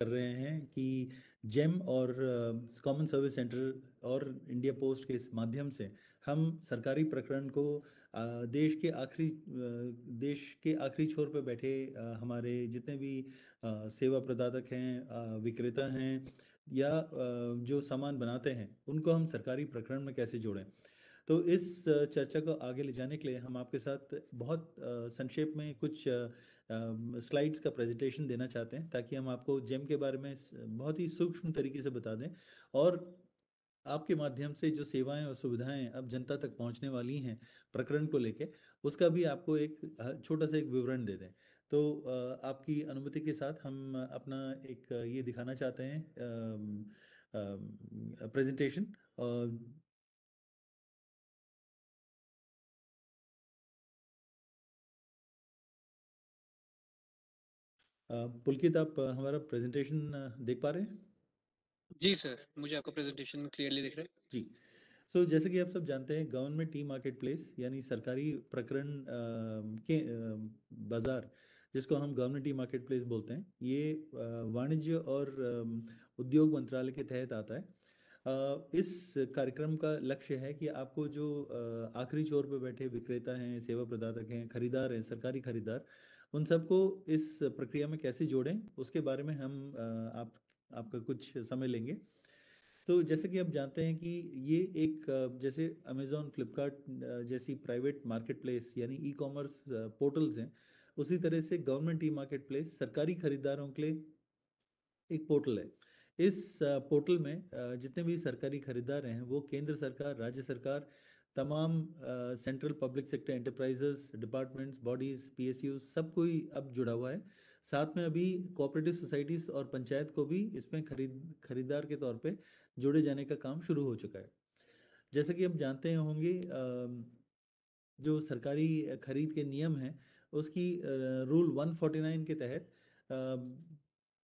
कर रहे हैं कि जेम और कॉमन सर्विस सेंटर और इंडिया पोस्ट के इस माध्यम से हम सरकारी प्रकरण को आ, देश के आखिरी देश के आखिरी छोर पर बैठे आ, हमारे जितने भी आ, सेवा प्रदातक हैं विक्रेता हैं या जो सामान बनाते हैं उनको हम सरकारी प्रकरण में कैसे जोड़ें तो इस चर्चा को आगे ले जाने के लिए हम आपके साथ बहुत संक्षेप में कुछ स्लाइड्स का प्रेजेंटेशन देना चाहते हैं ताकि हम आपको जेम के बारे में बहुत ही सूक्ष्म तरीके से बता दें और आपके माध्यम से जो सेवाएं और सुविधाएं अब जनता तक पहुंचने वाली हैं प्रकरण को लेके उसका भी आपको एक छोटा सा एक विवरण दे दें तो आपकी अनुमति के साथ हम अपना एक ये दिखाना चाहते हैं प्रेजेंटेशन पुलकित आप हमारा प्रेजेंटेशन देख पा रहे हैं जी सर मुझे आपका प्रेजेंटेशन क्लियरली दिख रहा है जी सो so, जैसे कि आप सब जानते हैं गवर्नमेंट टी मार्केट प्लेस यानी सरकारी प्रकरण के बाजार जिसको हम गवर्नमेंट टी मार्केट प्लेस बोलते हैं ये वाणिज्य और उद्योग मंत्रालय के तहत आता है इस कार्यक्रम का लक्ष्य है कि आपको जो आखिरी चोर पर बैठे विक्रेता हैं सेवा प्रदाता हैं खरीदार हैं सरकारी खरीदार उन सबको इस प्रक्रिया में कैसे जोड़ें उसके बारे में हम आप आपका कुछ समय लेंगे तो जैसे कि आप जानते हैं कि ये एक जैसे अमेजोन फ्लिपकार्ट जैसी प्राइवेट मार्केट प्लेस यानी ई कॉमर्स पोर्टल्स हैं उसी तरह से गवर्नमेंट ई मार्केट प्लेस सरकारी खरीदारों के लिए एक पोर्टल है इस पोर्टल में जितने भी सरकारी खरीदार हैं वो केंद्र सरकार राज्य सरकार तमाम central public sector enterprises departments bodies PSU सब कोई अब जुड़ा हुआ है साथ में अभी कोऑपरेटिव सोसाइटीज और पंचायत को भी इसमें खरीद खरीदार के तौर पे जुड़े जाने का काम शुरू हो चुका है जैसे कि हम जानते होंगे जो सरकारी खरीद के नियम हैं उसकी रूल 149 के तहत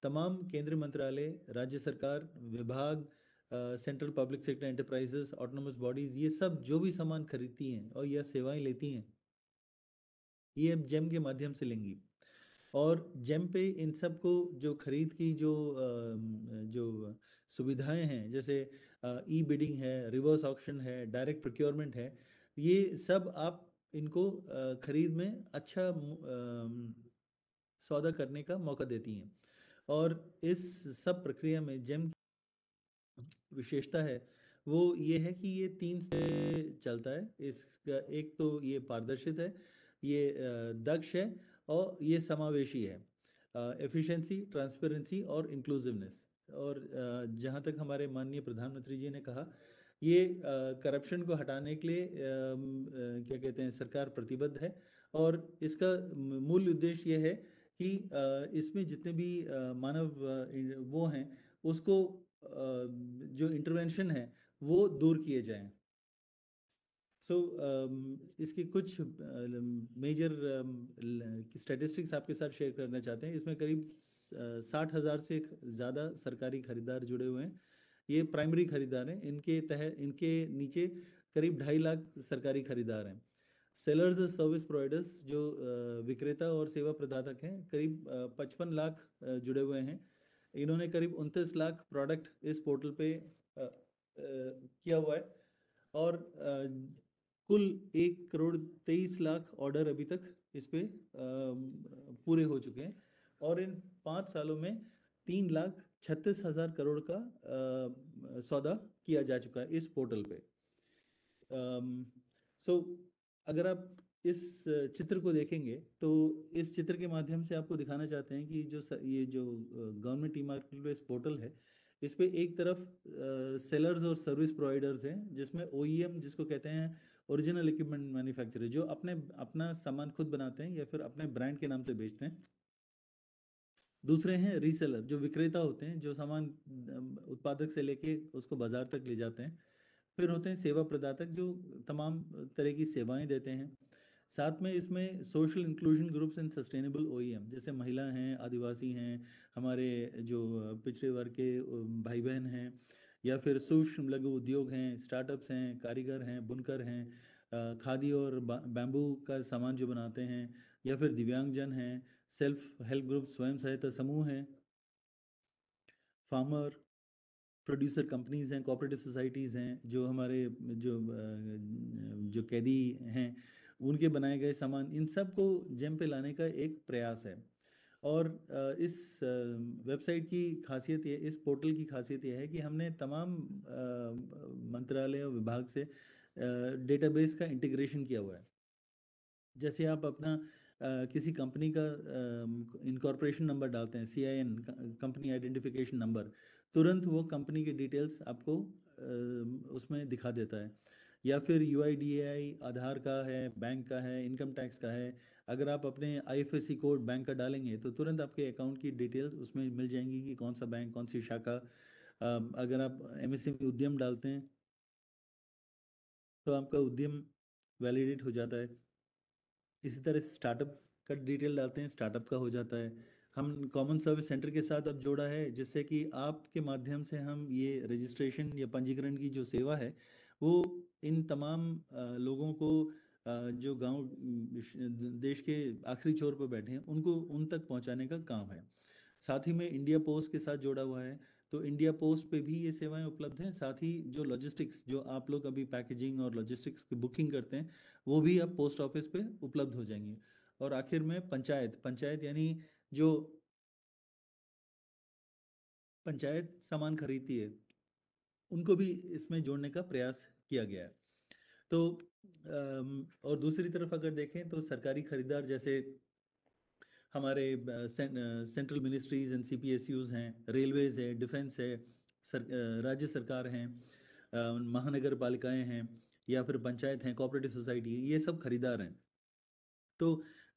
तमाम केंद्रीय मंत्रालय राज्य सरकार विभाग central public sector enterprises autonomous bodies ये सब जो भी सामान खरीदती हैं और यह सेवाएं लेती हैं ये अब जेम के माध्यम से लेंगी और जेम पे इन सब को जो खरीद की जो जो सुविधाएं हैं जैसे ई बिडिंग है रिवर्स ऑक्शन है डायरेक्ट प्रोक्योरमेंट है ये सब आप इनको खरीद में अच्छा सौदा करने का मौका देती हैं और इस सब प्रक्रिया में जेम विशेषता है वो ये है कि ये तीन से चलता है इसका एक तो ये पारदर्शित है ये दक्ष है और ये समावेशी है एफिशिएंसी ट्रांसपेरेंसी और इंक्लूसिवनेस और जहाँ तक हमारे माननीय प्रधानमंत्री जी ने कहा ये करप्शन को हटाने के लिए क्या कहते हैं सरकार प्रतिबद्ध है और इसका मूल उद्देश्य यह है कि इसमें जितने भी मानव वो हैं उसको जो इंटरवेंशन है वो दूर किए जाएं सो so, इसकी कुछ मेजर स्टैटिस्टिक्स आपके साथ शेयर करना चाहते हैं इसमें करीब साठ हज़ार से ज़्यादा सरकारी खरीदार जुड़े हुए हैं ये प्राइमरी खरीदार हैं इनके तहत इनके नीचे करीब ढाई लाख सरकारी खरीदार हैं सेलर्स सर्विस प्रोवाइडर्स जो विक्रेता और सेवा प्रदाता हैं करीब पचपन लाख जुड़े हुए हैं इन्होंने करीब उनतीस लाख प्रोडक्ट इस पोर्टल पे किया हुआ है और कुल एक करोड़ तेईस लाख ऑर्डर अभी तक इस पे पूरे हो चुके हैं और इन पाँच सालों में तीन लाख छत्तीस हजार करोड़ का सौदा किया जा चुका है इस पोर्टल पे सो अगर आप इस चित्र को देखेंगे तो इस चित्र के माध्यम से आपको दिखाना चाहते हैं कि जो ये जो government e marketplace portal है इस पर एक तरफ सेलर्स और सर्विस प्रोवाइडर्स हैं जिसमें ओ e जिसको कहते हैं ओरिजिनल इक्विपमेंट मैन्युफैक्चरर जो अपने अपना सामान खुद बनाते हैं या फिर अपने ब्रांड के नाम से बेचते हैं दूसरे हैं रीसेलर जो विक्रेता होते हैं जो सामान उत्पादक से लेके उसको बाजार तक ले जाते हैं फिर होते हैं सेवा प्रदाता जो तमाम तरह की सेवाएं देते हैं साथ में इसमें social inclusion groups and sustainable ओ जैसे महिला हैं आदिवासी हैं हमारे जो पिछड़े वर्ग के भाई बहन हैं या फिर सूक्ष्म लघु उद्योग हैं स्टार्टअप्स हैं कारीगर हैं बुनकर हैं खादी और बैम्बू का सामान जो बनाते हैं या फिर दिव्यांगजन हैं सेल्फ हेल्प ग्रुप स्वयं सहायता समूह हैं फार्मर प्रोड्यूसर कंपनीज हैं कोऑपरेटिव सोसाइटीज़ हैं जो हमारे जो जो कैदी हैं उनके बनाए गए सामान इन सब को जेम पे लाने का एक प्रयास है और इस वेबसाइट की खासियत ये इस पोर्टल की खासियत यह है कि हमने तमाम मंत्रालय और विभाग से डेटाबेस का इंटीग्रेशन किया हुआ है जैसे आप अपना किसी कंपनी का इनकॉर्पोरेशन नंबर डालते हैं C I N company identification number तुरंत वो कंपनी के डिटेल्स आपको उसमें दिखा देता है या फिर यू आधार का है बैंक का है इनकम टैक्स का है अगर आप अपने आई कोड बैंक का डालेंगे तो तुरंत आपके अकाउंट की डिटेल्स उसमें मिल जाएंगी कि कौन सा बैंक कौन सी शाखा अगर आप एमएसएमई उद्यम डालते हैं तो आपका उद्यम वैलिडेट हो जाता है इसी तरह स्टार्टअप का डिटेल डालते हैं स्टार्टअप का हो जाता है हम कॉमन सर्विस सेंटर के साथ अब जोड़ा है जिससे कि आपके माध्यम से हम ये रजिस्ट्रेशन या पंजीकरण की जो सेवा है वो इन तमाम लोगों को जो गांव देश के आखिरी छोर पर बैठे हैं उनको उन तक पहुंचाने का काम है साथ ही में इंडिया पोस्ट के साथ जोड़ा हुआ है तो इंडिया पोस्ट पे भी ये सेवाएं उपलब्ध हैं साथ ही जो लॉजिस्टिक्स जो आप लोग अभी पैकेजिंग और लॉजिस्टिक्स की बुकिंग करते हैं वो भी अब पोस्ट ऑफिस पे उपलब्ध हो जाएंगे और आखिर में पंचायत पंचायत यानी जो पंचायत सामान खरीदती है उनको भी इसमें जोड़ने का प्रयास किया गया है तो और दूसरी तरफ अगर देखें तो सरकारी खरीदार जैसे हमारे central ministries and C P S U's हैं रेलवेज़ है डिफेंस है सर, राज्य सरकार हैं महानगर पालिकाएँ हैं या फिर पंचायत हैं कोऑपरेटिव सोसाइटी ये सब खरीदार हैं तो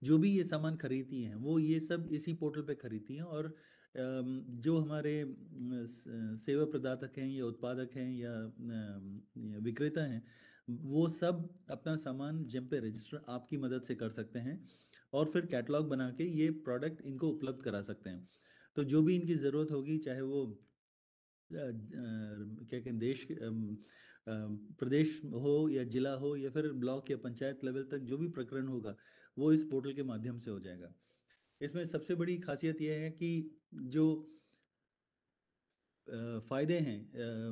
जो भी ये सामान खरीदती हैं वो ये सब इसी पोर्टल पे खरीदती हैं और जो हमारे सेवा प्रदातक हैं या उत्पादक हैं या, या विक्रेता हैं वो सब अपना सामान जिम पे रजिस्टर आपकी मदद से कर सकते हैं और फिर कैटलॉग बना के ये प्रोडक्ट इनको उपलब्ध करा सकते हैं तो जो भी इनकी ज़रूरत होगी चाहे वो क्या कहें देश प्रदेश हो या जिला हो या फिर ब्लॉक या पंचायत लेवल तक जो भी प्रकरण होगा वो इस पोर्टल के माध्यम से हो जाएगा इसमें सबसे बड़ी खासियत यह है कि जो फ़ायदे हैं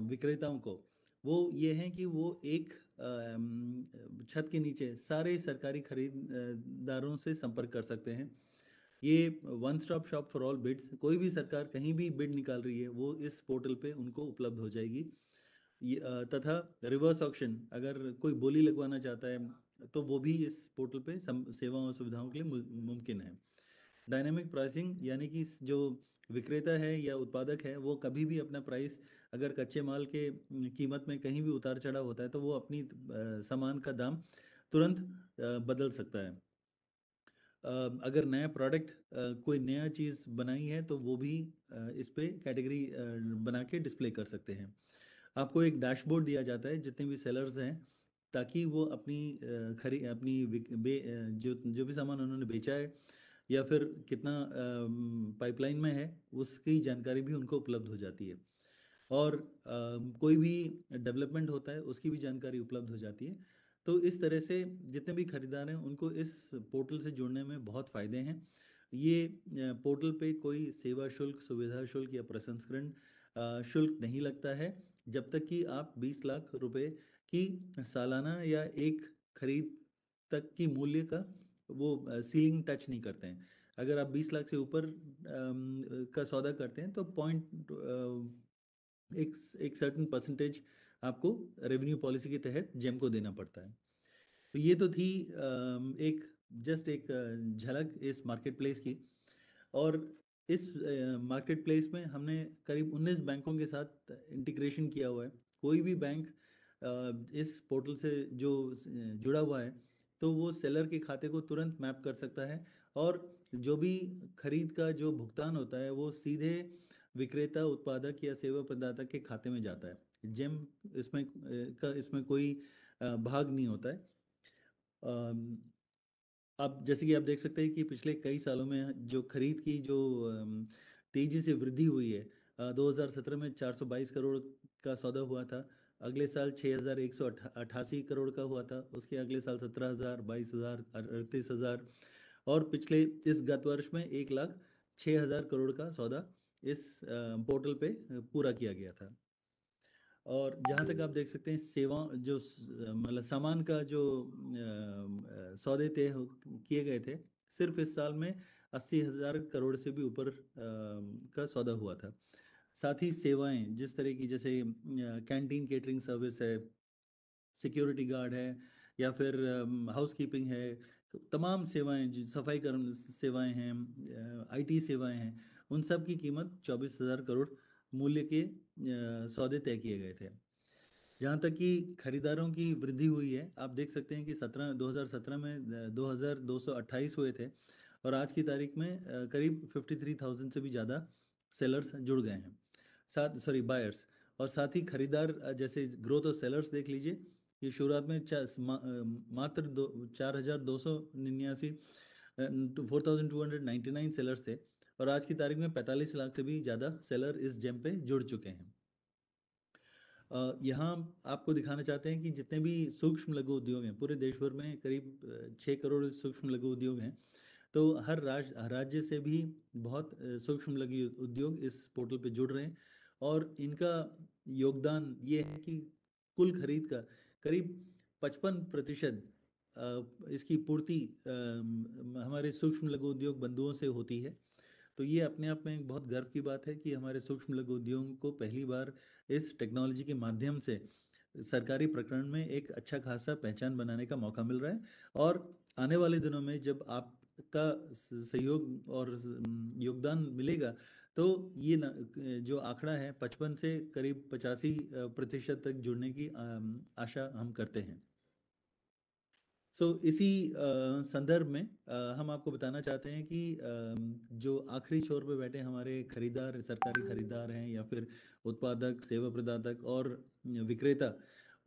विक्रेताओं को वो ये हैं कि वो एक छत के नीचे सारे सरकारी खरीदारों से संपर्क कर सकते हैं ये one stop shop for all bids कोई भी सरकार कहीं भी बिड निकाल रही है वो इस पोर्टल पे उनको उपलब्ध हो जाएगी तथा रिवर्स ऑप्शन अगर कोई बोली लगवाना चाहता है तो वो भी इस पोर्टल पे सेवाओं और सुविधाओं के लिए मुमकिन है डायनेमिक प्राइसिंग यानी कि जो विक्रेता है या उत्पादक है वो कभी भी अपना प्राइस अगर कच्चे माल के कीमत में कहीं भी उतार चढ़ा होता है तो वो अपनी सामान का दाम तुरंत बदल सकता है अगर नया प्रोडक्ट कोई नया चीज़ बनाई है तो वो भी इस पर कैटेगरी बना के डिस्प्ले कर सकते हैं आपको एक डैशबोर्ड दिया जाता है जितने भी सेलर्स हैं ताकि वो अपनी खरी अपनी बे, जो जो भी सामान उन्होंने बेचा है या फिर कितना पाइपलाइन में है उसकी जानकारी भी उनको उपलब्ध हो जाती है और आ, कोई भी डेवलपमेंट होता है उसकी भी जानकारी उपलब्ध हो जाती है तो इस तरह से जितने भी खरीदार हैं उनको इस पोर्टल से जुड़ने में बहुत फ़ायदे हैं ये पोर्टल पे कोई सेवा शुल्क सुविधा शुल्क या प्रसंस्करण शुल्क नहीं लगता है जब तक कि आप 20 लाख रुपए की सालाना या एक खरीद तक की मूल्य का वो सीलिंग टच नहीं करते हैं अगर आप 20 लाख से ऊपर का सौदा करते हैं तो पॉइंट एक एक सर्टन परसेंटेज आपको रेवेन्यू पॉलिसी के तहत जेम को देना पड़ता है तो ये तो थी एक जस्ट एक झलक इस मार्केट प्लेस की और इस मार्केट प्लेस में हमने करीब 19 बैंकों के साथ इंटीग्रेशन किया हुआ है कोई भी बैंक इस पोर्टल से जो जुड़ा हुआ है तो वो सेलर के खाते को तुरंत मैप कर सकता है और जो भी खरीद का जो भुगतान होता है वो सीधे विक्रेता उत्पादक या सेवा प्रदाता के खाते में जाता है जेम इसमें का इसमें कोई भाग नहीं होता है अब जैसे कि आप देख सकते हैं कि पिछले कई सालों में जो खरीद की जो तेजी से वृद्धि हुई है 2017 में 422 करोड़ का सौदा हुआ था अगले साल छः हज़ार एक सौ अठासी करोड़ का हुआ था उसके अगले साल सत्रह हज़ार बाईस हज़ार अड़तीस हज़ार और पिछले इस गत वर्ष में एक लाख छः हज़ार करोड़ का सौदा इस पोर्टल पे पूरा किया गया था और जहाँ तक आप देख सकते हैं सेवा जो मतलब सामान का जो सौदे तय किए गए थे सिर्फ इस साल में अस्सी हज़ार करोड़ से भी ऊपर का सौदा हुआ था साथ ही सेवाएं जिस तरह की जैसे कैंटीन केटरिंग सर्विस है सिक्योरिटी गार्ड है या फिर हाउस कीपिंग है तमाम सेवाएं सफाई कर्म सेवाएं हैं आईटी सेवाएं हैं उन सब की कीमत चौबीस हज़ार करोड़ मूल्य के सौदे तय किए गए थे जहाँ तक कि खरीदारों की वृद्धि हुई है आप देख सकते हैं कि 17 2017 में 2228 हुए थे और आज की तारीख में करीब 53,000 से भी ज़्यादा सेलर्स जुड़ गए हैं साथ सॉरी बायर्स और साथ ही खरीदार जैसे ग्रोथ और सेलर्स देख लीजिए ये शुरुआत में मा, मात्र दो चार हजार दो सौ निन्यासी four thousand two hundred ninety nine sellers थे और आज की तारीख में पैंतालीस लाख से भी ज़्यादा सेलर इस जेम पे जुड़ चुके हैं यहाँ आपको दिखाना चाहते हैं कि जितने भी सूक्ष्म लघु उद्योग हैं पूरे देश भर में करीब छः करोड़ सूक्ष्म लघु उद्योग हैं तो हर राज्य से भी बहुत सूक्ष्म लघु उद्योग इस पोर्टल पे जुड़ रहे हैं और इनका योगदान ये है कि कुल खरीद का करीब पचपन प्रतिशत इसकी पूर्ति हमारे सूक्ष्म लघु उद्योग बंधुओं से होती है तो ये अपने आप में एक बहुत गर्व की बात है कि हमारे सूक्ष्म लघु उद्योग को पहली बार इस टेक्नोलॉजी के माध्यम से सरकारी प्रकरण में एक अच्छा खासा पहचान बनाने का मौका मिल रहा है और आने वाले दिनों में जब आपका सहयोग और योगदान मिलेगा तो ये न, जो आंकड़ा है पचपन से करीब पचासी प्रतिशत तक जुड़ने की आशा हम करते हैं सो so, इसी संदर्भ में हम आपको बताना चाहते हैं कि जो आखिरी छोर पे बैठे हमारे खरीदार सरकारी खरीदार हैं या फिर उत्पादक सेवा प्रदातक और विक्रेता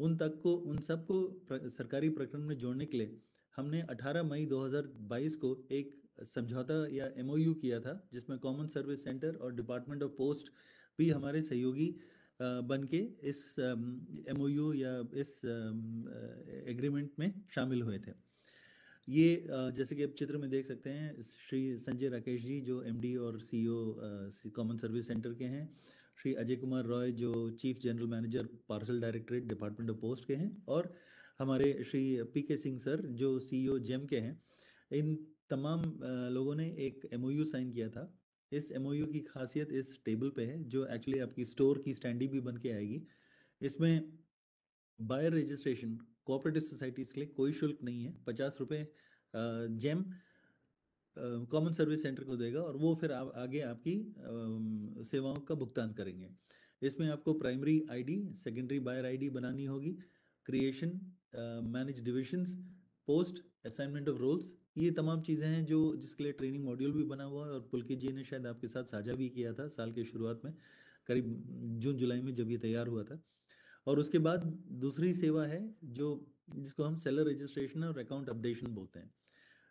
उन तक को उन सबको सरकारी प्रकरण में जोड़ने के लिए हमने 18 मई 2022 को एक समझौता या एमओयू किया था जिसमें कॉमन सर्विस सेंटर और डिपार्टमेंट ऑफ पोस्ट भी हमारे सहयोगी बन के इस एमओयू या इस एग्रीमेंट में शामिल हुए थे ये जैसे कि आप चित्र में देख सकते हैं श्री संजय राकेश जी जो एमडी और सीईओ कॉमन सर्विस सेंटर के हैं श्री अजय कुमार रॉय जो chief general manager parcel directorate department of post के हैं और हमारे Shri P K Singh sir जो सीईओ जेम e के हैं इन तमाम लोगों ने एक एम साइन किया था इस एम की खासियत इस टेबल पे है जो एक्चुअली आपकी स्टोर की स्टैंडिंग भी बन के आएगी इसमें बायर रजिस्ट्रेशन कोऑपरेटिव सोसाइटीज़ के लिए कोई शुल्क नहीं है पचास रुपये जेम कॉमन सर्विस सेंटर को देगा और वो फिर आप आगे आपकी सेवाओं का भुगतान करेंगे इसमें आपको primary ID secondary buyer ID बनानी होगी creation manage divisions post assignment of roles ये तमाम चीज़ें हैं जो जिसके लिए ट्रेनिंग मॉड्यूल भी बना हुआ है और पुलकित जी ने शायद आपके साथ साझा भी किया था साल के शुरुआत में करीब जून जुलाई में जब ये तैयार हुआ था और उसके बाद दूसरी सेवा है जो जिसको हम सेलर रजिस्ट्रेशन और अकाउंट अपडेशन बोलते हैं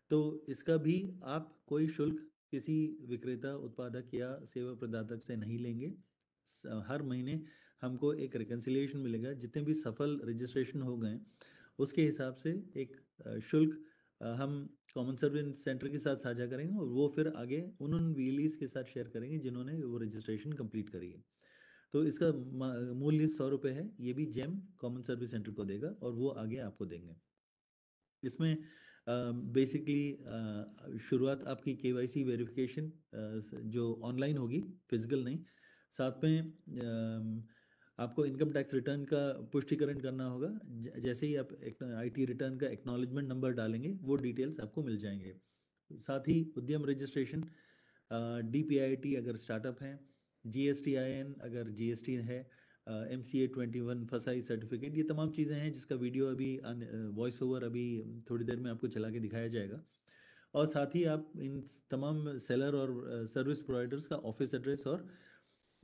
तो इसका भी आप कोई शुल्क किसी विक्रेता उत्पादक या सेवा प्रदाता से नहीं लेंगे हर महीने हमको एक रिकन्सिलेशन मिलेगा जितने भी सफल रजिस्ट्रेशन हो गए उसके हिसाब से एक शुल्क हम कॉमन सर्विस सेंटर के साथ साझा करेंगे और वो फिर आगे उन उन वीलीज के साथ शेयर करेंगे जिन्होंने वो रजिस्ट्रेशन कंप्लीट करी है तो इसका मूल्य सौ रुपये है ये भी जेम कॉमन सर्विस सेंटर को देगा और वो आगे आपको देंगे इसमें बेसिकली शुरुआत आपकी के वाई सी वेरिफिकेशन जो ऑनलाइन होगी फिजिकल नहीं साथ में आपको इनकम टैक्स रिटर्न का पुष्टिकरण करना होगा जैसे ही आप आईटी रिटर्न का एक्नॉलेजमेंट नंबर डालेंगे वो डिटेल्स आपको मिल जाएंगे साथ ही उद्यम रजिस्ट्रेशन डी टी अगर स्टार्टअप हैं जी एस अगर जी है M C A twenty one फसाई सर्टिफिकेट ये तमाम चीज़ें हैं जिसका वीडियो अभी वॉइस ओवर अभी थोड़ी देर में आपको चला के दिखाया जाएगा और साथ ही आप इन तमाम सेलर और सर्विस प्रोवाइडर्स का ऑफिस एड्रेस और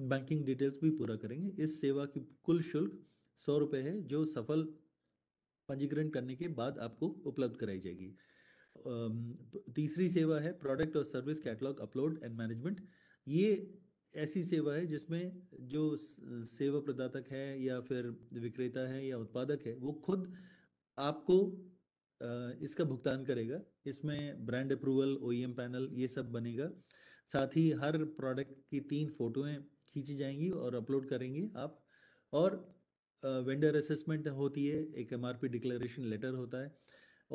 बैंकिंग डिटेल्स भी पूरा करेंगे इस सेवा की कुल शुल्क सौ रुपये है जो सफल पंजीकरण करने के बाद आपको उपलब्ध कराई जाएगी तीसरी सेवा है प्रोडक्ट और service catalogue upload and management ये ऐसी सेवा है जिसमें जो सेवा प्रदातक है या फिर विक्रेता है या उत्पादक है वो खुद आपको इसका भुगतान करेगा इसमें ब्रांड अप्रूवल ओ पैनल ये सब बनेगा साथ ही हर प्रोडक्ट की तीन फोटोएं खींची जाएंगी और अपलोड करेंगे आप और वेंडर असेसमेंट होती है एक एम डिक्लेरेशन लेटर होता है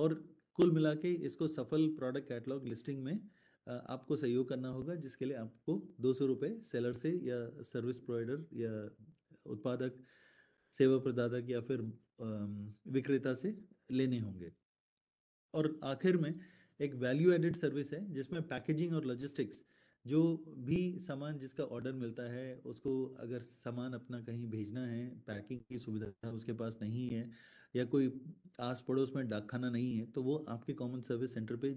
और कुल मिला के इसको सफल प्रोडक्ट कैटलॉग लिस्टिंग में आपको सहयोग करना होगा जिसके लिए आपको दो सौ रुपये सेलर से या सर्विस प्रोवाइडर या उत्पादक सेवा प्रदाता या फिर विक्रेता से लेने होंगे और आखिर में एक वैल्यू एडेड सर्विस है जिसमें पैकेजिंग और लॉजिस्टिक्स जो भी सामान जिसका ऑर्डर मिलता है उसको अगर सामान अपना कहीं भेजना है पैकिंग की सुविधा उसके पास नहीं है या कोई आस पड़ोस में डाकखाना नहीं है तो वो आपके कॉमन सर्विस सेंटर पे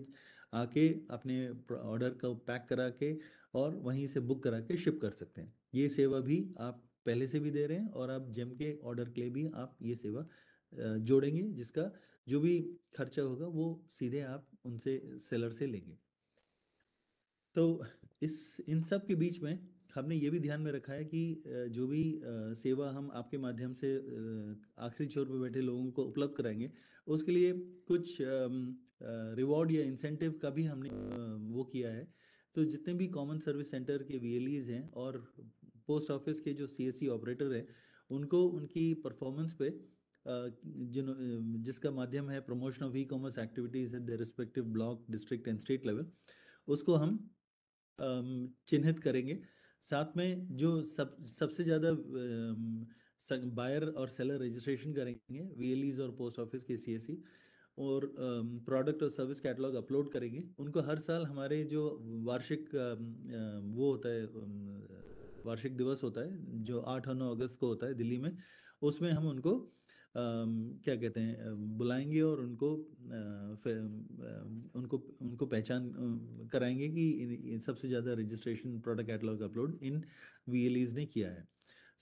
आके अपने ऑर्डर का पैक करा के और वहीं से बुक करा के शिप कर सकते हैं ये सेवा भी आप पहले से भी दे रहे हैं और आप जेम के ऑर्डर के लिए भी आप ये सेवा जोड़ेंगे जिसका जो भी खर्चा होगा वो सीधे आप उनसे सेलर से लेंगे तो इस इन सब के बीच में हमने ये भी ध्यान में रखा है कि जो भी सेवा हम आपके माध्यम से आखिरी छोर पर बैठे लोगों को उपलब्ध कराएंगे उसके लिए कुछ रिवॉर्ड या इंसेंटिव का भी हमने वो किया है तो जितने भी कॉमन सर्विस सेंटर के वी हैं और पोस्ट ऑफिस के जो सी e ऑपरेटर हैं उनको उनकी परफॉर्मेंस पे जिन जिसका माध्यम है promotion of e commerce activities at the respective block district and state level उसको हम चिन्हित करेंगे साथ में जो सब सबसे ज़्यादा बायर और सेलर रजिस्ट्रेशन करेंगे वीएलईज और पोस्ट ऑफिस के सी e, और प्रोडक्ट और सर्विस कैटलॉग अपलोड करेंगे उनको हर साल हमारे जो वार्षिक वो होता है वार्षिक दिवस होता है जो आठ और नौ अगस्त को होता है दिल्ली में उसमें हम उनको क्या कहते हैं बुलाएंगे और उनको उनको उनको पहचान कराएंगे कि सबसे ज़्यादा रजिस्ट्रेशन प्रोडक्ट कैटलॉग अपलोड इन वी ने किया है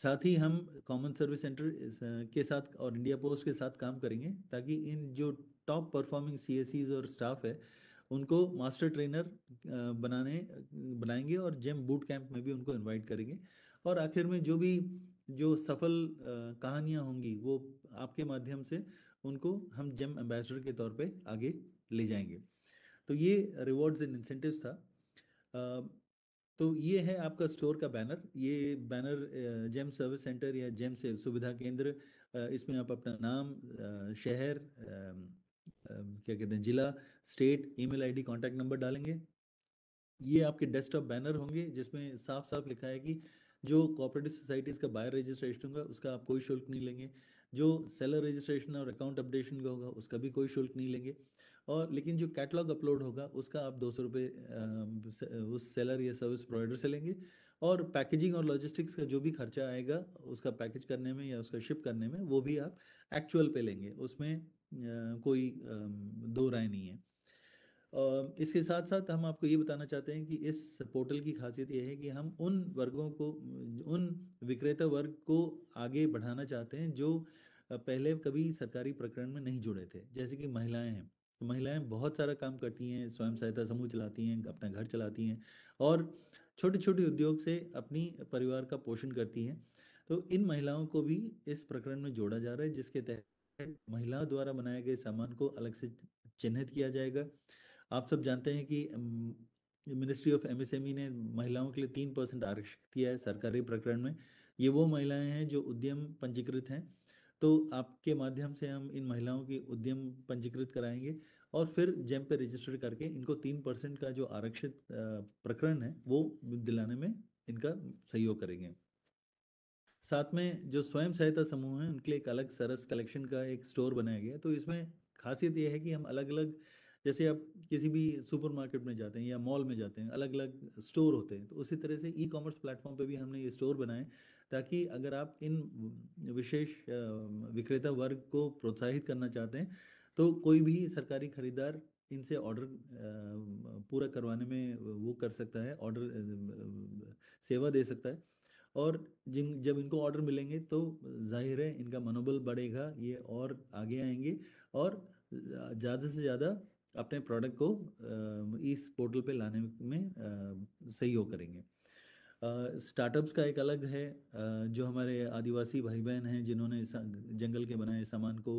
साथ ही हम कॉमन सर्विस सेंटर के साथ और इंडिया पोस्ट के साथ काम करेंगे ताकि इन जो टॉप परफॉर्मिंग सी और स्टाफ है उनको मास्टर ट्रेनर बनाने बनाएंगे और जेम बूट कैंप में भी उनको इनवाइट करेंगे और आखिर में जो भी जो सफल कहानियां होंगी वो आपके माध्यम से उनको हम जेम एम्बेसडर के तौर पे आगे ले जाएंगे तो ये रिवॉर्ड्स एंड इंसेंटिव्स था तो ये है आपका स्टोर का बैनर ये बैनर जेम सर्विस सेंटर या जेम से सुविधा केंद्र इसमें आप अपना नाम शहर क्या कहते हैं जिला state email ID contact number डालेंगे ये आपके डेस्कटॉप बैनर होंगे जिसमें साफ साफ लिखा है कि जो कोऑपरेटिव सोसाइटीज़ का बायर रजिस्ट्रेशन होगा उसका आप कोई शुल्क नहीं लेंगे जो सेलर रजिस्ट्रेशन और अकाउंट अपडेशन का होगा उसका भी कोई शुल्क नहीं लेंगे और लेकिन जो कैटलॉग अपलोड होगा उसका आप दो सौ रुपये उस सेलर या सर्विस प्रोवाइडर से लेंगे और पैकेजिंग और लॉजिस्टिक्स का जो भी खर्चा आएगा उसका पैकेज करने में या उसका शिप करने में वो भी आप एक्चुअल पे लेंगे उसमें कोई दो राय नहीं है इसके साथ साथ हम आपको ये बताना चाहते हैं कि इस पोर्टल की खासियत यह है कि हम उन वर्गों को उन विक्रेता वर्ग को आगे बढ़ाना चाहते हैं जो पहले कभी सरकारी प्रकरण में नहीं जुड़े थे जैसे कि महिलाएं हैं तो महिलाएं बहुत सारा काम करती हैं स्वयं सहायता समूह चलाती हैं अपना घर चलाती हैं और छोटे छोटे उद्योग से अपनी परिवार का पोषण करती हैं तो इन महिलाओं को भी इस प्रकरण में जोड़ा जा रहा है जिसके तहत महिलाओं द्वारा बनाए गए सामान को अलग से चिन्हित किया जाएगा आप सब जानते हैं कि मिनिस्ट्री ऑफ एमएसएमई ने महिलाओं के लिए तीन परसेंट आरक्षित किया है सरकारी प्रकरण में ये वो महिलाएं हैं जो उद्यम पंजीकृत हैं तो आपके माध्यम से हम इन महिलाओं की उद्यम पंजीकृत कराएंगे और फिर जेम पे रजिस्टर करके इनको तीन परसेंट का जो आरक्षित प्रकरण है वो दिलाने में इनका सहयोग करेंगे साथ में जो स्वयं सहायता समूह है उनके लिए एक अलग सरस कलेक्शन का एक स्टोर बनाया गया तो इसमें खासियत यह है कि हम अलग अलग जैसे आप किसी भी सुपरमार्केट में जाते हैं या मॉल में जाते हैं अलग अलग स्टोर होते हैं तो उसी तरह से ई कॉमर्स प्लेटफॉर्म पे भी हमने ये स्टोर बनाए ताकि अगर आप इन विशेष विक्रेता वर्ग को प्रोत्साहित करना चाहते हैं तो कोई भी सरकारी खरीदार इनसे ऑर्डर पूरा करवाने में वो कर सकता है ऑर्डर सेवा दे सकता है और जिन जब इनको ऑर्डर मिलेंगे तो जाहिर है इनका मनोबल बढ़ेगा ये और आगे आएंगे और ज़्यादा से ज़्यादा अपने प्रोडक्ट को इस पोर्टल पे लाने में सहयोग करेंगे स्टार्टअप्स का एक अलग है जो हमारे आदिवासी भाई बहन हैं जिन्होंने जंगल के बनाए सामान को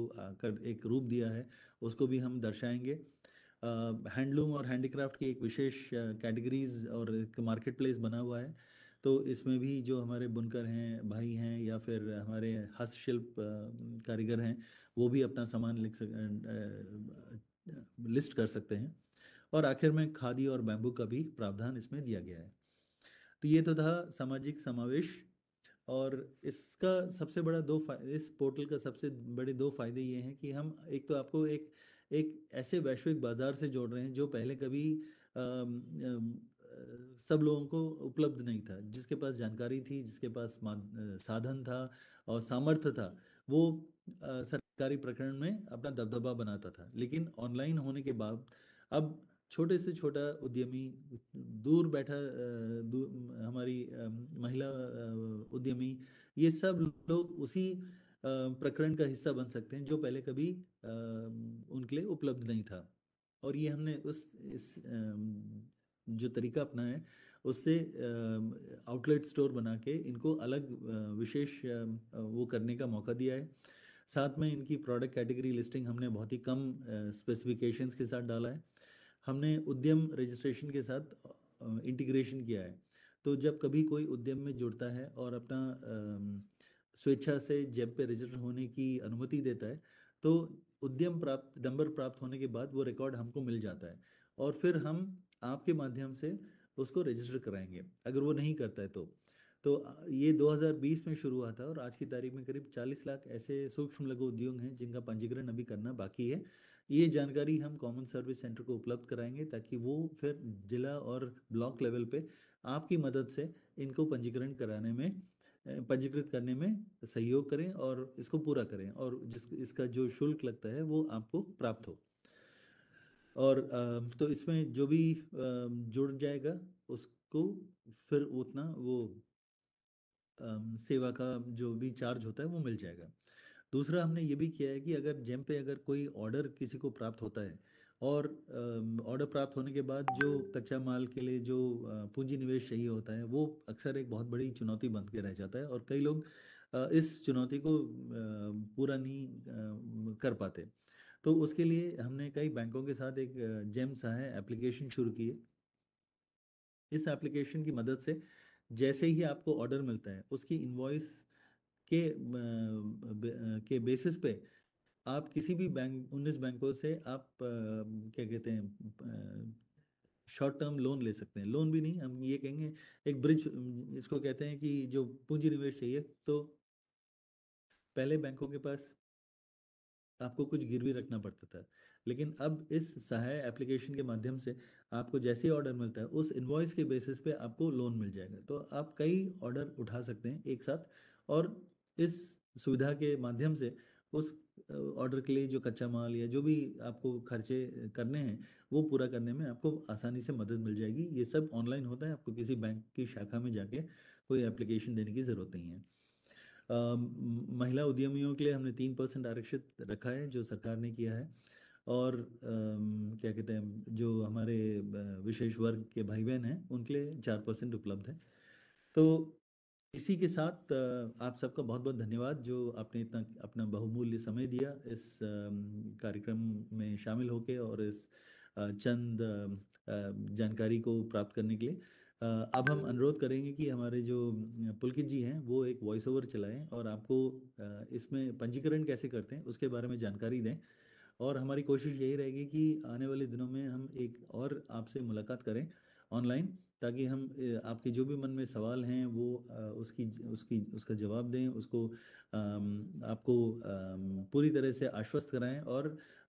कर एक रूप दिया है उसको भी हम दर्शाएंगे हैंडलूम और हैंडीक्राफ्ट की एक विशेष कैटेगरीज और एक मार्केट प्लेस बना हुआ है तो इसमें भी जो हमारे बुनकर हैं भाई हैं या फिर हमारे हस्तशिल्प कारीगर हैं वो भी अपना सामान लिख सक लिस्ट कर सकते हैं और आखिर में खादी और बैंबू का भी प्रावधान इसमें दिया गया है तो ये तो था सामाजिक समावेश और इसका सबसे बड़ा दो इस पोर्टल का सबसे बड़े दो फायदे ये हैं कि हम एक तो आपको एक एक ऐसे वैश्विक बाजार से जोड़ रहे हैं जो पहले कभी आ, आ, आ, सब लोगों को उपलब्ध नहीं था जिसके पास जानकारी थी जिसके पास साधन था और सामर्थ्य था वो आ, सर कारी प्रकरण में अपना दबदबा बनाता था लेकिन ऑनलाइन होने के बाद अब छोटे से छोटा उद्यमी दूर बैठा दूर, हमारी महिला उद्यमी ये सब लोग उसी प्रकरण का हिस्सा बन सकते हैं जो पहले कभी उनके लिए उपलब्ध नहीं था और ये हमने उस इस जो तरीका अपना है उससे आउटलेट स्टोर बना के इनको अलग विशेष वो करने का मौका दिया है साथ में इनकी प्रोडक्ट कैटेगरी लिस्टिंग हमने बहुत ही कम स्पेसिफिकेशंस के साथ डाला है हमने उद्यम रजिस्ट्रेशन के साथ इंटीग्रेशन किया है तो जब कभी कोई उद्यम में जुड़ता है और अपना स्वेच्छा से जेब पे रजिस्टर होने की अनुमति देता है तो उद्यम प्राप्त नंबर प्राप्त होने के बाद वो रिकॉर्ड हमको मिल जाता है और फिर हम आपके माध्यम से उसको रजिस्टर कराएंगे अगर वो नहीं करता है तो तो ये 2020 में शुरू हुआ था और आज की तारीख में करीब 40 लाख ऐसे सूक्ष्म लघु उद्योग हैं जिनका पंजीकरण अभी करना बाकी है ये जानकारी हम कॉमन सर्विस सेंटर को उपलब्ध कराएंगे ताकि वो फिर जिला और ब्लॉक लेवल पे आपकी मदद से इनको पंजीकरण कराने में पंजीकृत करने में सहयोग करें और इसको पूरा करें और जिस इसका जो शुल्क लगता है वो आपको प्राप्त हो और तो इसमें जो भी जुड़ जाएगा उसको फिर उतना वो सेवा का जो भी चार्ज होता है वो मिल जाएगा दूसरा हमने ये भी किया है कि अगर जेम पे अगर कोई ऑर्डर किसी को प्राप्त होता है और ऑर्डर प्राप्त होने के बाद जो कच्चा माल के लिए जो पूंजी निवेश चाहिए होता है वो अक्सर एक बहुत बड़ी चुनौती बन के रह जाता है और कई लोग इस चुनौती को पूरा नहीं कर पाते तो उसके लिए हमने कई बैंकों के साथ एक जेम है एप्लीकेशन शुरू किए इस एप्लीकेशन की मदद से जैसे ही आपको ऑर्डर मिलता है उसकी इन्वॉइस के के बेसिस पे आप किसी भी बैंक उन्नीस बैंकों से आप क्या कहते हैं शॉर्ट टर्म लोन ले सकते हैं लोन भी नहीं हम ये कहेंगे एक ब्रिज इसको कहते हैं कि जो पूंजी निवेश चाहिए तो पहले बैंकों के पास आपको कुछ गिरवी रखना पड़ता था लेकिन अब इस सहाय एप्लीकेशन के माध्यम से आपको जैसे ही ऑर्डर मिलता है उस इन्वॉइस के बेसिस पे आपको लोन मिल जाएगा तो आप कई ऑर्डर उठा सकते हैं एक साथ और इस सुविधा के माध्यम से उस ऑर्डर के लिए जो कच्चा माल या जो भी आपको खर्चे करने हैं वो पूरा करने में आपको आसानी से मदद मिल जाएगी ये सब ऑनलाइन होता है आपको किसी बैंक की शाखा में जाके कोई एप्लीकेशन देने की ज़रूरत नहीं है आ, महिला उद्यमियों के लिए हमने तीन परसेंट आरक्षित रखा है जो सरकार ने किया है और क्या कहते हैं जो हमारे विशेष वर्ग के भाई बहन हैं उनके लिए चार परसेंट उपलब्ध है तो इसी के साथ आप सबका बहुत बहुत धन्यवाद जो आपने इतना अपना बहुमूल्य समय दिया इस कार्यक्रम में शामिल होके और इस चंद जानकारी को प्राप्त करने के लिए अब हम अनुरोध करेंगे कि हमारे जो पुलकित जी हैं वो एक वॉइस ओवर चलाएं और आपको इसमें पंजीकरण कैसे करते हैं उसके बारे में जानकारी दें और हमारी कोशिश यही रहेगी कि आने वाले दिनों में हम एक और आपसे मुलाकात करें ऑनलाइन ताकि हम आपके जो भी मन में सवाल हैं वो उसकी उसकी उसका जवाब दें उसको आपको पूरी तरह से आश्वस्त कराएं और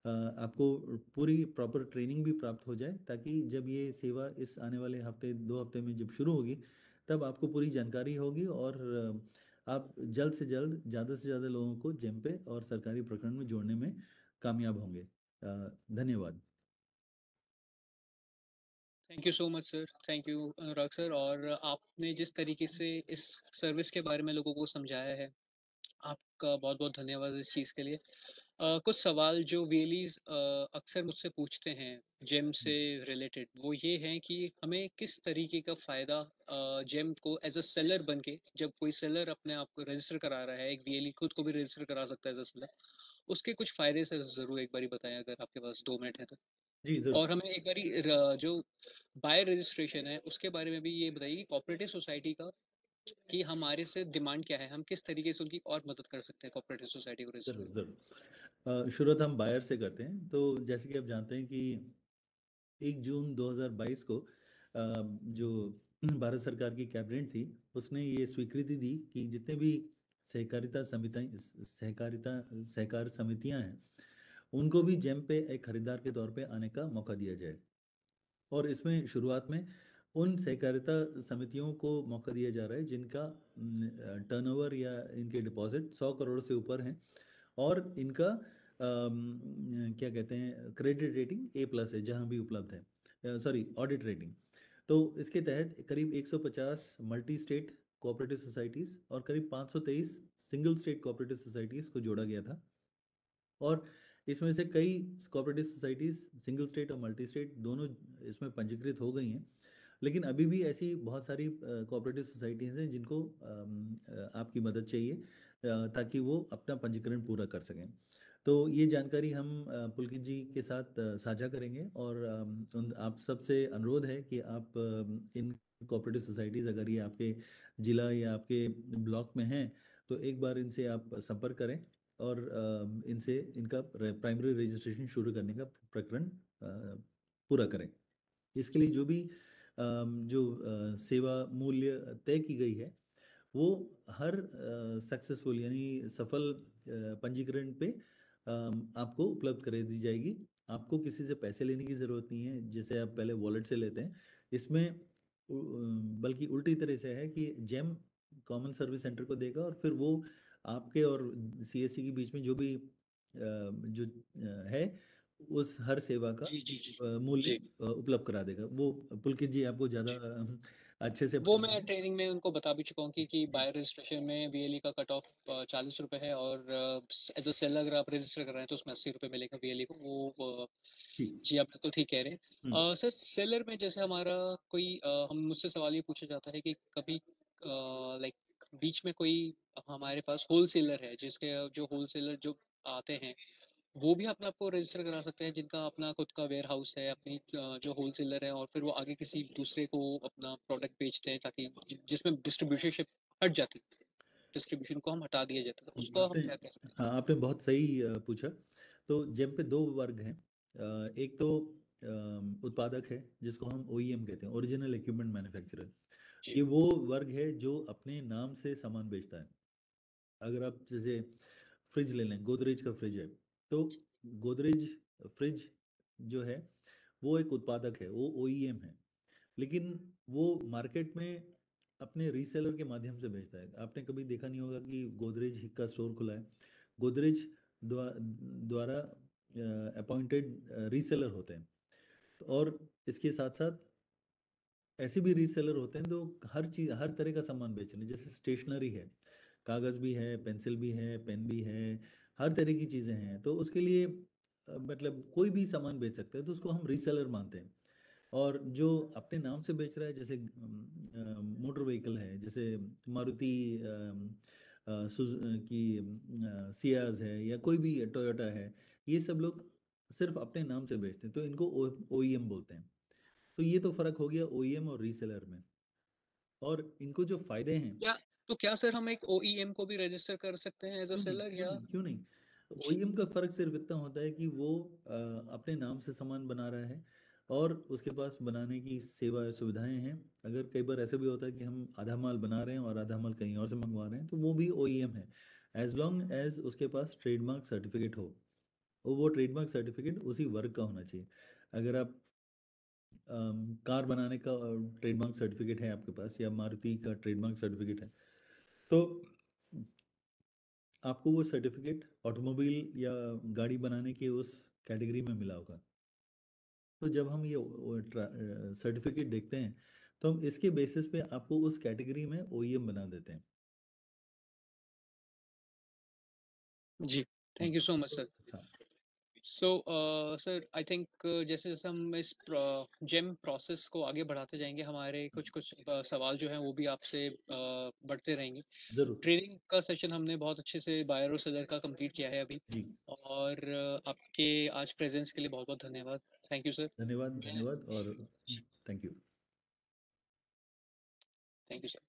आपको पूरी प्रॉपर ट्रेनिंग भी प्राप्त हो जाए ताकि जब ये सेवा इस आने वाले हफ्ते दो हफ्ते में जब शुरू होगी तब आपको पूरी जानकारी होगी और आप जल्द से जल्द ज़्यादा से ज़्यादा लोगों को जेम पे और सरकारी प्रकरण में जोड़ने में कामयाब होंगे धन्यवाद thank you so much sir thank you Anurag sir और आपने जिस तरीके से इस सर्विस के बारे में लोगों को समझाया है आपका बहुत बहुत धन्यवाद इस चीज़ के लिए uh, कुछ सवाल जो वेलीज uh, अक्सर मुझसे पूछते हैं जेम से रिलेटेड हम्म। वो ये है कि हमें किस तरीके का फ़ायदा uh, जेम को एज अ सेलर बन के जब कोई सेलर अपने आप को रजिस्टर करा रहा है एक वीएली खुद को भी रजिस्टर करा सकता है एज अ सेलर उसके कुछ फायदे सर जरूर एक बार बताएं अगर आपके पास दो मिनट है तो जी जरूर और हमें एक बार जो बायर रजिस्ट्रेशन है उसके बारे में भी ये बताइए कॉपरेटिव सोसाइटी का कि हमारे से डिमांड क्या है हम किस तरीके से उनकी और मदद कर सकते हैं कॉपरेटिव सोसाइटी को जरूर जरूर शुरुआत हम बायर से करते हैं तो जैसे कि आप जानते हैं कि एक जून 2022 को जो भारत सरकार की कैबिनेट थी उसने ये स्वीकृति दी कि जितने भी सहकारिता समिति सहकारिता सहकार समितियां हैं उनको भी जेम पे एक खरीदार के तौर पे आने का मौका दिया जाए और इसमें शुरुआत में उन सहकारिता समितियों को मौका दिया जा रहा है जिनका टर्नओवर या इनके डिपॉजिट 100 करोड़ से ऊपर हैं और इनका आ, क्या कहते हैं क्रेडिट रेटिंग ए प्लस है जहां भी उपलब्ध है सॉरी ऑडिट रेटिंग तो इसके तहत करीब 150 मल्टी स्टेट कोऑपरेटिव सोसाइटीज़ और करीब 523 सिंगल स्टेट कोऑपरेटिव सोसाइटीज़ को जोड़ा गया था और इसमें से कई कोऑपरेटिव सोसाइटीज़ सिंगल स्टेट और मल्टी स्टेट दोनों इसमें पंजीकृत हो गई हैं लेकिन अभी भी ऐसी बहुत सारी कोऑपरेटिव सोसाइटीज़ हैं जिनको आपकी मदद चाहिए ताकि वो अपना पंजीकरण पूरा कर सकें तो ये जानकारी हम पुलकित जी के साथ साझा करेंगे और आप सबसे अनुरोध है कि आप इन कोऑपरेटिव सोसाइटीज़ अगर ये आपके ज़िला या आपके ब्लॉक में हैं तो एक बार इनसे आप संपर्क करें और इनसे इनका प्राइमरी रजिस्ट्रेशन शुरू करने का प्रकरण पूरा करें इसके लिए जो भी जो सेवा मूल्य तय की गई है वो हर सक्सेसफुल यानी सफल पंजीकरण पे आपको उपलब्ध करा दी जाएगी आपको किसी से पैसे लेने की ज़रूरत नहीं है जैसे आप पहले वॉलेट से लेते हैं इसमें बल्कि उल्टी तरह से है कि जेम कॉमन सर्विस सेंटर को देगा और फिर वो आपके और सीएससी के बीच में जो भी जो है उस हर सेवा का मूल्य उपलब्ध करा देगा वो पुलकित जी आपको ज्यादा अच्छे से वो मैं ट्रेनिंग में उनको बता भी चुका हूँ कि, कि बायो रजिस्ट्रेशन में वीएलई e का कट ऑफ चालीस रुपए है और एज अ सेलर अगर आप रजिस्टर कर रहे हैं तो उसमें अस्सी रुपए मिलेगा वीएलई e को वो जी आप तो ठीक कह रहे हैं हम्म। सर सेलर में जैसे हमारा कोई हम मुझसे सवाल ये पूछा जाता है कि कभी लाइक बीच में कोई हमारे पास होल सेलर है जिसके जो होल सेलर जो आते हैं वो भी अपने आपको रजिस्टर करा सकते हैं जिनका अपना खुद का वेयर हाउस है अपनी जो होल सेलर है और फिर वो आगे किसी दूसरे को अपना प्रोडक्ट बेचते हैं ताकि जिसमें डिस्ट्रीब्यूशनशिप हट जाती है डिस्ट्रीब्यूशन को हम हटा दिया जाता है तो उसको हम क्या कह सकते हैं हाँ आपने बहुत सही पूछा तो जेम पे दो वर्ग हैं एक तो उत्पादक है जिसको हम ओ e कहते हैं ओरिजिनल इक्विपमेंट मैन्युफैक्चरर ये वो वर्ग है जो अपने नाम से सामान बेचता है अगर आप जैसे फ्रिज ले लें गोदरेज का फ्रिज है तो गोदरेज फ्रिज जो है वो एक उत्पादक है वो ओ e है लेकिन वो मार्केट में अपने रीसेलर के माध्यम से बेचता है आपने कभी देखा नहीं होगा कि गोदरेज हिक्का स्टोर खुला है गोदरेज द्वारा अपॉइंटेड रीसेलर होते हैं तो और इसके साथ साथ ऐसे भी रीसेलर होते हैं जो तो हर चीज हर तरह का सामान बेच रहे हैं जैसे स्टेशनरी है कागज़ भी है पेंसिल भी है पेन भी है हर तरह की चीज़ें हैं तो उसके लिए मतलब कोई भी सामान बेच सकते हैं तो उसको हम रीसेलर मानते हैं और जो अपने नाम से बेच रहा है जैसे मोटर व्हीकल है जैसे मारुति की सियाज है या कोई भी टोयोटा है ये सब लोग सिर्फ अपने नाम से बेचते हैं तो इनको ओ e बोलते हैं तो ये तो फर्क हो गया ओ e और रीसेलर में और इनको जो फायदे हैं क्या तो क्या सर हम एक OEM को भी रजिस्टर कर सकते हैं एज अ सेलर या क्यों नहीं OEM का फर्क सिर्फ इतना होता है कि वो आ, अपने नाम से सामान बना रहा है और उसके पास बनाने की सेवा सुविधाएं हैं अगर कई बार ऐसे भी होता है कि हम आधा माल बना रहे हैं और आधा माल कहीं और से मंगवा रहे हैं तो वो भी ओ e है एज लॉन्ग एज उसके पास ट्रेडमार्क सर्टिफिकेट हो और वो ट्रेडमार्क सर्टिफिकेट उसी वर्क का होना चाहिए अगर आप आ, कार बनाने का ट्रेडमार्क सर्टिफिकेट है आपके पास या मारुति का ट्रेडमार्क सर्टिफिकेट है तो आपको वो सर्टिफिकेट ऑटोमोबाइल या गाड़ी बनाने की उस कैटेगरी में मिला होगा तो जब हम ये सर्टिफिकेट देखते हैं तो हम इसके बेसिस पे आपको उस कैटेगरी में ओ e बना देते हैं जी thank you so much sir so sir I think जैसे जैसे हम इस जेम प्रोसेस को आगे बढ़ाते जाएंगे हमारे कुछ कुछ uh, सवाल जो हैं वो भी आपसे uh, बढ़ते रहेंगे ट्रेनिंग का सेशन हमने बहुत अच्छे से बायर और सदर का कंप्लीट किया है अभी और uh, आपके आज प्रेजेंस के लिए बहुत बहुत धन्यवाद थैंक यू सर धन्यवाद धन्यवाद और thank you thank you sir